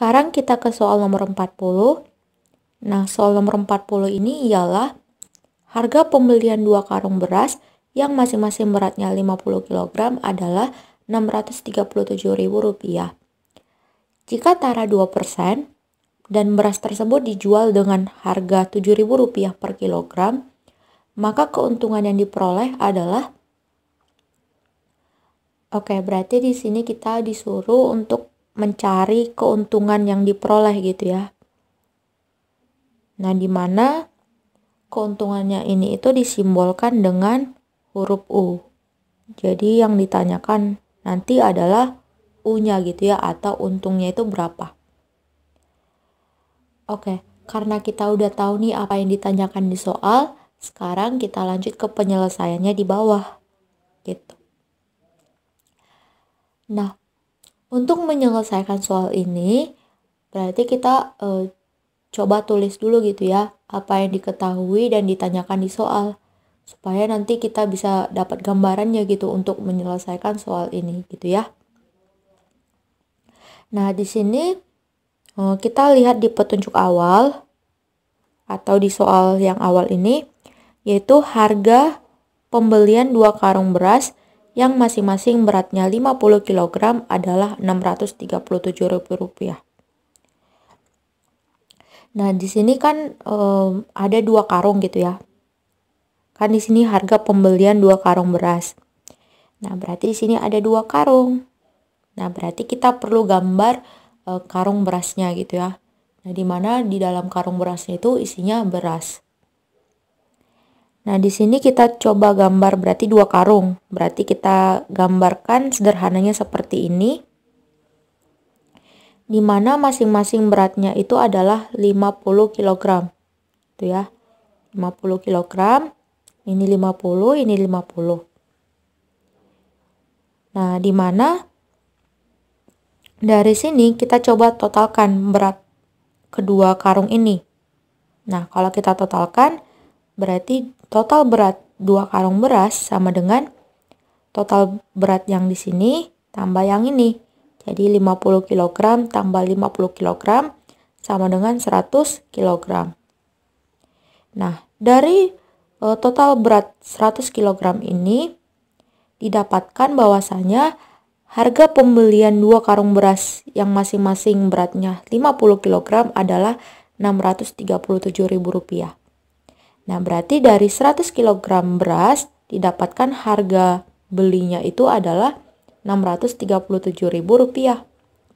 Sekarang kita ke soal nomor 40. Nah, soal nomor 40 ini ialah harga pembelian dua karung beras yang masing-masing beratnya 50 kg adalah Rp637.000. Jika tara 2% dan beras tersebut dijual dengan harga Rp7.000 per kilogram, maka keuntungan yang diperoleh adalah Oke, berarti di sini kita disuruh untuk mencari keuntungan yang diperoleh gitu ya. Nah, di mana keuntungannya ini itu disimbolkan dengan huruf U. Jadi yang ditanyakan nanti adalah U-nya gitu ya atau untungnya itu berapa. Oke, karena kita udah tahu nih apa yang ditanyakan di soal, sekarang kita lanjut ke penyelesaiannya di bawah. Gitu. Nah, untuk menyelesaikan soal ini, berarti kita e, coba tulis dulu gitu ya, apa yang diketahui dan ditanyakan di soal, supaya nanti kita bisa dapat gambarannya gitu untuk menyelesaikan soal ini gitu ya. Nah, di sini e, kita lihat di petunjuk awal atau di soal yang awal ini, yaitu harga pembelian dua karung beras yang masing-masing beratnya 50 kg adalah Rp637.000. Nah, di sini kan um, ada dua karung gitu ya. Kan di sini harga pembelian dua karung beras. Nah, berarti di sini ada dua karung. Nah, berarti kita perlu gambar uh, karung berasnya gitu ya. Nah, di mana di dalam karung berasnya itu isinya beras. Nah, di sini kita coba gambar berarti dua karung. Berarti kita gambarkan sederhananya seperti ini. Di mana masing-masing beratnya itu adalah 50 kg. Itu ya. 50 kg. Ini 50, ini 50. Nah, di mana dari sini kita coba totalkan berat kedua karung ini. Nah, kalau kita totalkan berarti total berat dua karung beras sama dengan total berat yang di sini tambah yang ini. Jadi 50 kg tambah 50 kg sama dengan 100 kg. Nah, dari e, total berat 100 kg ini didapatkan bahwasanya harga pembelian dua karung beras yang masing-masing beratnya 50 kg adalah Rp637.000. Nah, berarti dari 100 kg beras didapatkan harga belinya itu adalah Rp637.000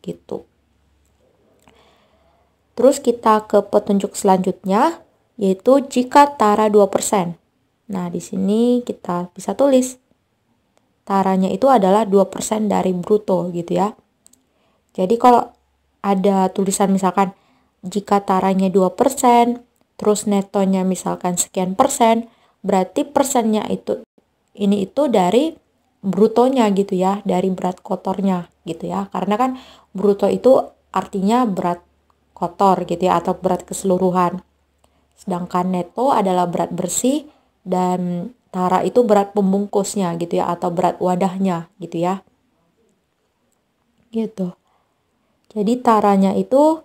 gitu. Terus kita ke petunjuk selanjutnya yaitu jika tara 2%. Nah, di sini kita bisa tulis taranya itu adalah 2% dari bruto gitu ya. Jadi kalau ada tulisan misalkan jika taranya 2%, terus netonya misalkan sekian persen, berarti persennya itu ini itu dari brutonya gitu ya, dari berat kotornya gitu ya. Karena kan bruto itu artinya berat kotor gitu ya atau berat keseluruhan. Sedangkan neto adalah berat bersih dan tara itu berat pembungkusnya gitu ya atau berat wadahnya gitu ya. Gitu. Jadi taranya itu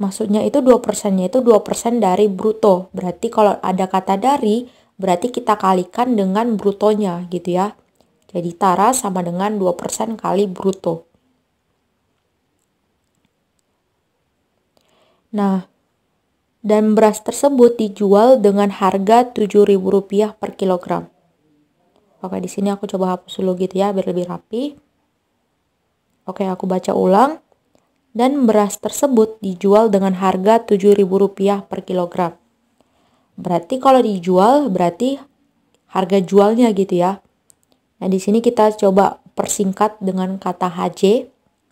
maksudnya itu 2 persennya itu 2 persen dari bruto. Berarti kalau ada kata dari, berarti kita kalikan dengan brutonya gitu ya. Jadi tara sama dengan 2 persen kali bruto. Nah, dan beras tersebut dijual dengan harga Rp7.000 per kilogram. Oke, di sini aku coba hapus dulu gitu ya, biar lebih rapi. Oke, aku baca ulang dan beras tersebut dijual dengan harga Rp7.000 per kilogram. Berarti kalau dijual berarti harga jualnya gitu ya. Nah, di sini kita coba persingkat dengan kata HJ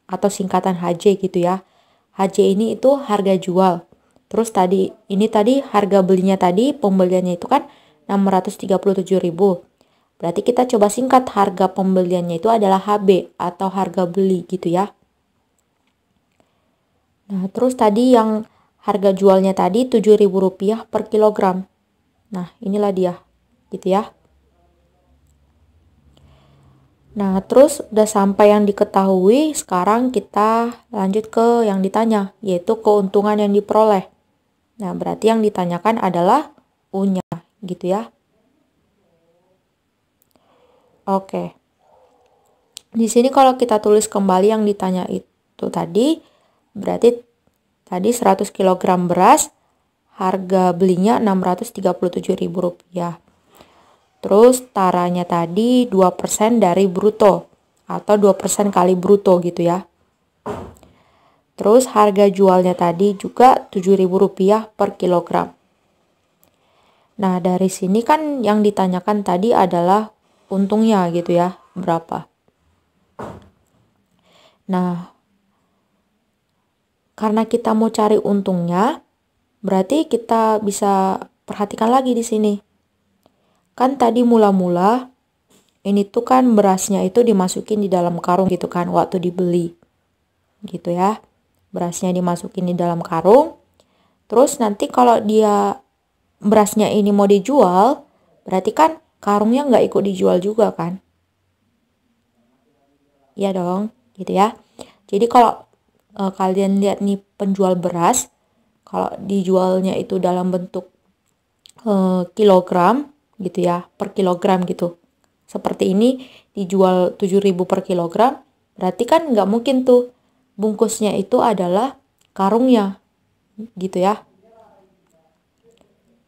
atau singkatan HJ gitu ya. HJ ini itu harga jual. Terus tadi ini tadi harga belinya tadi pembeliannya itu kan 637.000. Berarti kita coba singkat harga pembeliannya itu adalah HB atau harga beli gitu ya. Nah, terus tadi yang harga jualnya tadi Rp7.000 per kilogram. Nah, inilah dia. Gitu ya. Nah, terus udah sampai yang diketahui, sekarang kita lanjut ke yang ditanya, yaitu keuntungan yang diperoleh. Nah, berarti yang ditanyakan adalah U-nya, gitu ya. Oke. Di sini kalau kita tulis kembali yang ditanya itu tadi, Berarti tadi 100 kg beras harga belinya Rp637.000. Terus taranya tadi 2% dari bruto atau 2% kali bruto gitu ya. Terus harga jualnya tadi juga Rp7.000 per kilogram. Nah, dari sini kan yang ditanyakan tadi adalah untungnya gitu ya, berapa. Nah, karena kita mau cari untungnya, berarti kita bisa perhatikan lagi di sini. Kan tadi mula-mula ini tuh kan berasnya itu dimasukin di dalam karung gitu kan waktu dibeli. Gitu ya. Berasnya dimasukin di dalam karung. Terus nanti kalau dia berasnya ini mau dijual, berarti kan karungnya nggak ikut dijual juga kan? Iya dong, gitu ya. Jadi kalau uh, kalian lihat nih penjual beras kalau dijualnya itu dalam bentuk uh, kilogram gitu ya per kilogram gitu seperti ini dijual 7000 per kilogram berarti kan nggak mungkin tuh bungkusnya itu adalah karungnya gitu ya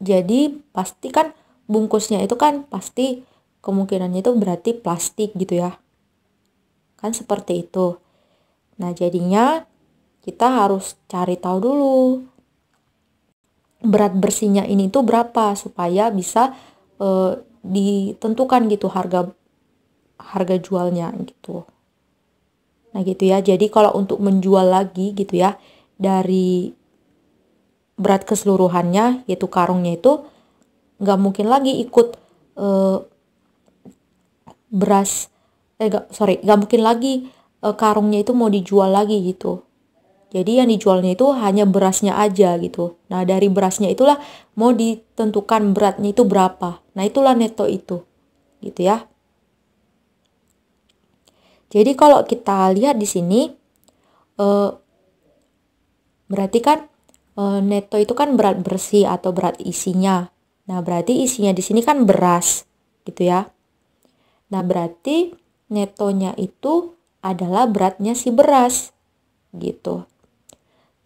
jadi pasti kan bungkusnya itu kan pasti kemungkinannya itu berarti plastik gitu ya kan seperti itu nah jadinya kita harus cari tahu dulu berat bersihnya ini tuh berapa supaya bisa e, ditentukan gitu harga harga jualnya gitu. Nah gitu ya. Jadi kalau untuk menjual lagi gitu ya dari berat keseluruhannya yaitu karungnya itu nggak mungkin lagi ikut e, beras eh gak, sorry nggak mungkin lagi e, karungnya itu mau dijual lagi gitu jadi yang dijualnya itu hanya berasnya aja gitu. Nah dari berasnya itulah mau ditentukan beratnya itu berapa. Nah itulah neto itu. Gitu ya. Jadi kalau kita lihat di sini, eh, berarti kan eh, neto itu kan berat bersih atau berat isinya. Nah berarti isinya di sini kan beras gitu ya. Nah berarti netonya itu adalah beratnya si beras gitu.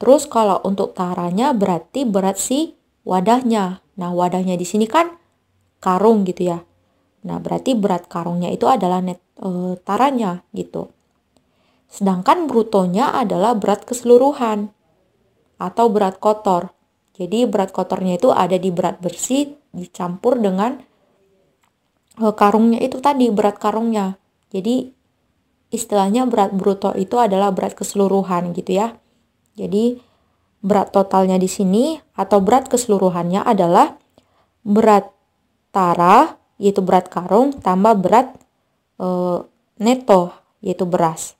Terus kalau untuk taranya berarti berat si wadahnya. Nah, wadahnya di sini kan karung gitu ya. Nah, berarti berat karungnya itu adalah net e, taranya gitu. Sedangkan brutonya adalah berat keseluruhan atau berat kotor. Jadi berat kotornya itu ada di berat bersih dicampur dengan e, karungnya itu tadi berat karungnya. Jadi istilahnya berat bruto itu adalah berat keseluruhan gitu ya. Jadi berat totalnya di sini atau berat keseluruhannya adalah berat tara yaitu berat karung tambah berat e, neto yaitu beras.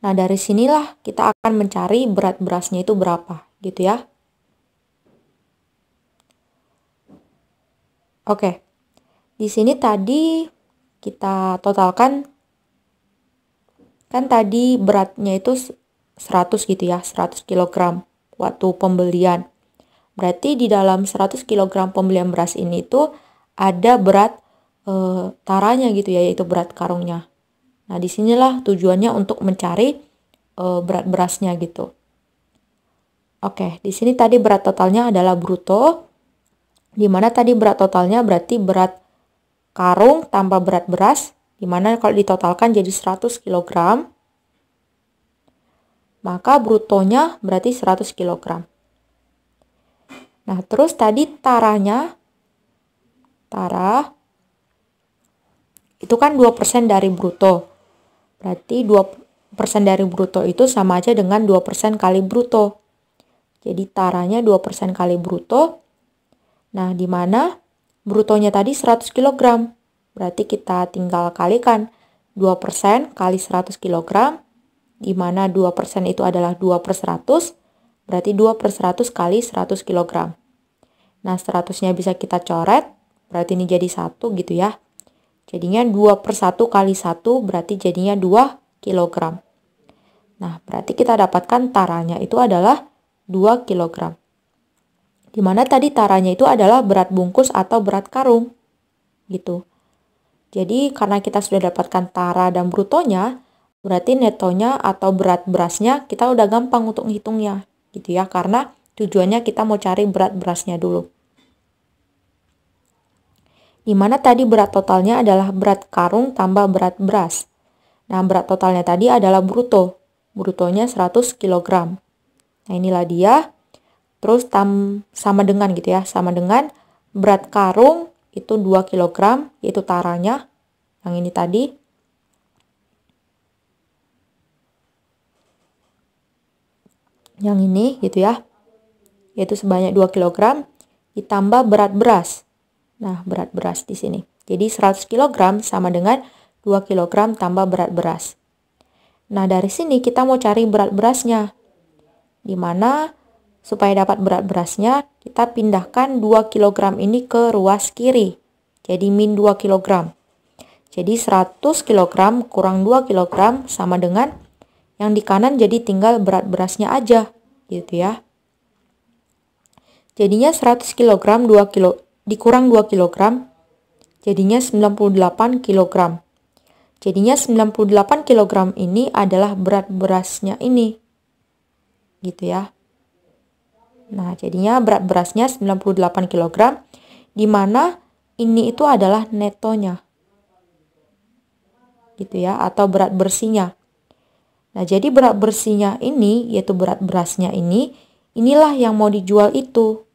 Nah, dari sinilah kita akan mencari berat berasnya itu berapa, gitu ya. Oke. Di sini tadi kita totalkan kan tadi beratnya itu 100 gitu ya, 100 kg waktu pembelian. Berarti di dalam 100 kg pembelian beras ini tuh ada berat e, taranya gitu ya, yaitu berat karungnya. Nah, disinilah tujuannya untuk mencari e, berat berasnya gitu. Oke, di sini tadi berat totalnya adalah bruto, di mana tadi berat totalnya berarti berat karung tambah berat beras, di mana kalau ditotalkan jadi 100 kg maka brutonya berarti 100 kg. Nah, terus tadi taranya, tara, itu kan 2% dari bruto. Berarti 2% dari bruto itu sama aja dengan 2% kali bruto. Jadi taranya 2% kali bruto. Nah, di mana brutonya tadi 100 kg. Berarti kita tinggal kalikan 2% kali 100 kg di mana 2% itu adalah 2 per 100, berarti 2 per 100 kali 100 kg. Nah, 100-nya bisa kita coret, berarti ini jadi 1 gitu ya. Jadinya 2 per 1 kali 1, berarti jadinya 2 kg. Nah, berarti kita dapatkan taranya itu adalah 2 kg. Di mana tadi taranya itu adalah berat bungkus atau berat karung. Gitu. Jadi, karena kita sudah dapatkan tara dan brutonya, Berarti netonya atau berat berasnya kita udah gampang untuk menghitungnya gitu ya karena tujuannya kita mau cari berat berasnya dulu. Di mana tadi berat totalnya adalah berat karung tambah berat beras. Nah, berat totalnya tadi adalah bruto. Brutonya 100 kg. Nah, inilah dia. Terus tam sama dengan gitu ya, sama dengan berat karung itu 2 kg, itu taranya yang ini tadi yang ini gitu ya yaitu sebanyak 2 kg ditambah berat beras nah berat beras di sini jadi 100 kg sama dengan 2 kg tambah berat beras nah dari sini kita mau cari berat berasnya dimana supaya dapat berat berasnya kita pindahkan 2 kg ini ke ruas kiri jadi min 2 kg jadi 100 kg kurang 2 kg sama dengan yang di kanan jadi tinggal berat berasnya aja gitu ya. Jadinya 100 kg 2 kilo dikurang 2 kg jadinya 98 kg. Jadinya 98 kg ini adalah berat berasnya ini. Gitu ya. Nah, jadinya berat berasnya 98 kg di mana ini itu adalah netonya. Gitu ya, atau berat bersihnya. Nah, jadi berat bersihnya ini, yaitu berat berasnya ini, inilah yang mau dijual itu.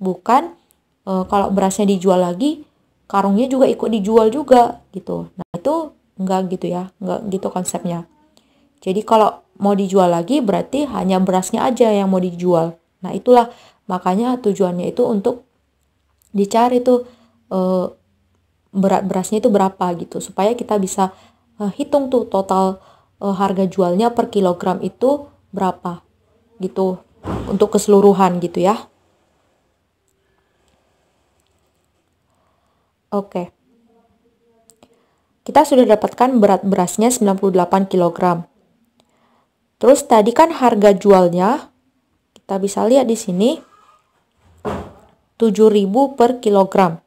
Bukan e, kalau berasnya dijual lagi, karungnya juga ikut dijual juga gitu. Nah, itu enggak gitu ya, enggak gitu konsepnya. Jadi kalau mau dijual lagi berarti hanya berasnya aja yang mau dijual. Nah, itulah makanya tujuannya itu untuk dicari tuh e, berat berasnya itu berapa gitu supaya kita bisa e, hitung tuh total uh, harga jualnya per kilogram itu berapa gitu untuk keseluruhan gitu ya. Oke. Okay. Kita sudah dapatkan berat berasnya 98 kg. Terus tadi kan harga jualnya kita bisa lihat di sini 7.000 per kilogram.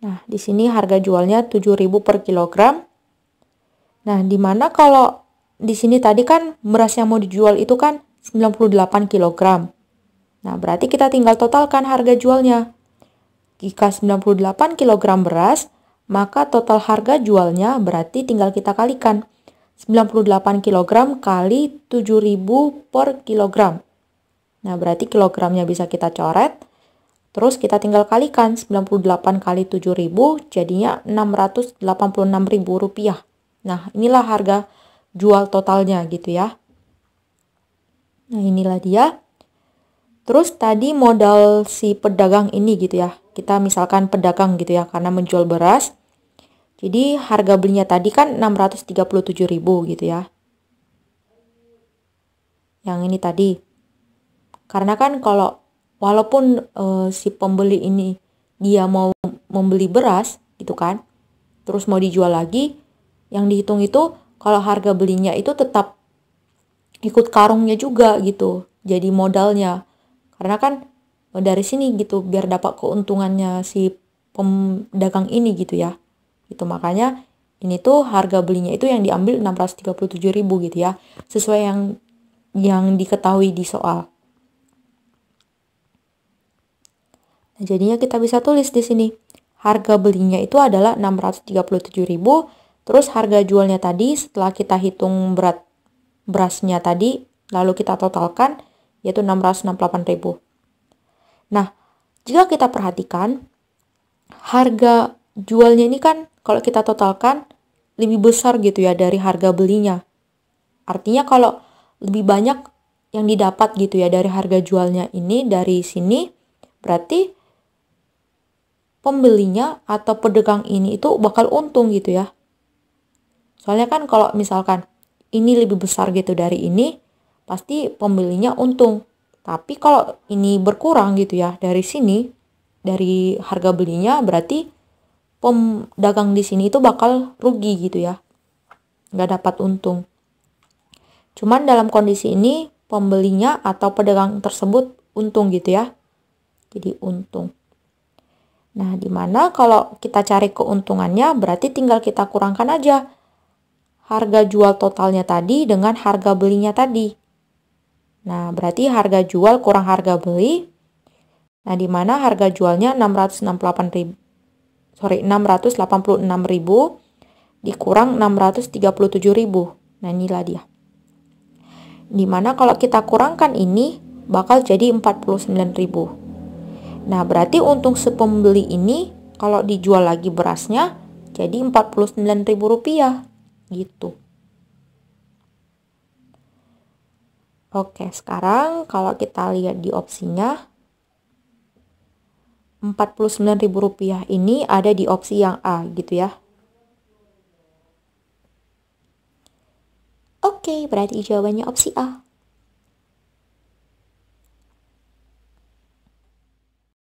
Nah, di sini harga jualnya 7.000 per kilogram. Nah, di mana kalau di sini tadi kan beras yang mau dijual itu kan 98 kg. Nah, berarti kita tinggal totalkan harga jualnya. Jika 98 kg beras, maka total harga jualnya berarti tinggal kita kalikan. 98 kg kali 7000 per kilogram. Nah, berarti kilogramnya bisa kita coret. Terus kita tinggal kalikan 98 kali 7000 jadinya 686.000 rupiah. Nah, inilah harga jual totalnya gitu ya. Nah, inilah dia. Terus tadi modal si pedagang ini gitu ya. Kita misalkan pedagang gitu ya karena menjual beras. Jadi harga belinya tadi kan 637.000 gitu ya. Yang ini tadi. Karena kan kalau walaupun e, si pembeli ini dia mau membeli beras gitu kan. Terus mau dijual lagi, yang dihitung itu kalau harga belinya itu tetap ikut karungnya juga gitu. Jadi modalnya. Karena kan e, dari sini gitu biar dapat keuntungannya si pedagang ini gitu ya. Itu makanya ini tuh harga belinya itu yang diambil 637.000 gitu ya. Sesuai yang yang diketahui di soal. Nah, jadinya kita bisa tulis di sini. Harga belinya itu adalah 637.000 Terus harga jualnya tadi setelah kita hitung berat berasnya tadi lalu kita totalkan yaitu 668.000. Nah, jika kita perhatikan harga jualnya ini kan kalau kita totalkan lebih besar gitu ya dari harga belinya. Artinya kalau lebih banyak yang didapat gitu ya dari harga jualnya ini dari sini berarti pembelinya atau pedagang ini itu bakal untung gitu ya Soalnya kan kalau misalkan ini lebih besar gitu dari ini, pasti pembelinya untung. Tapi kalau ini berkurang gitu ya dari sini, dari harga belinya berarti dagang di sini itu bakal rugi gitu ya. Nggak dapat untung. Cuman dalam kondisi ini pembelinya atau pedagang tersebut untung gitu ya. Jadi untung. Nah, dimana kalau kita cari keuntungannya berarti tinggal kita kurangkan aja harga jual totalnya tadi dengan harga belinya tadi. Nah, berarti harga jual kurang harga beli. Nah, di mana harga jualnya 668.000 sorry 686.000 dikurang 637.000. Nah, inilah dia. Di mana kalau kita kurangkan ini bakal jadi 49.000. Nah, berarti untung si pembeli ini kalau dijual lagi berasnya jadi Rp49.000 gitu. Oke, sekarang kalau kita lihat di opsinya, Rp49.000 ini ada di opsi yang A gitu ya. Oke, berarti jawabannya opsi A.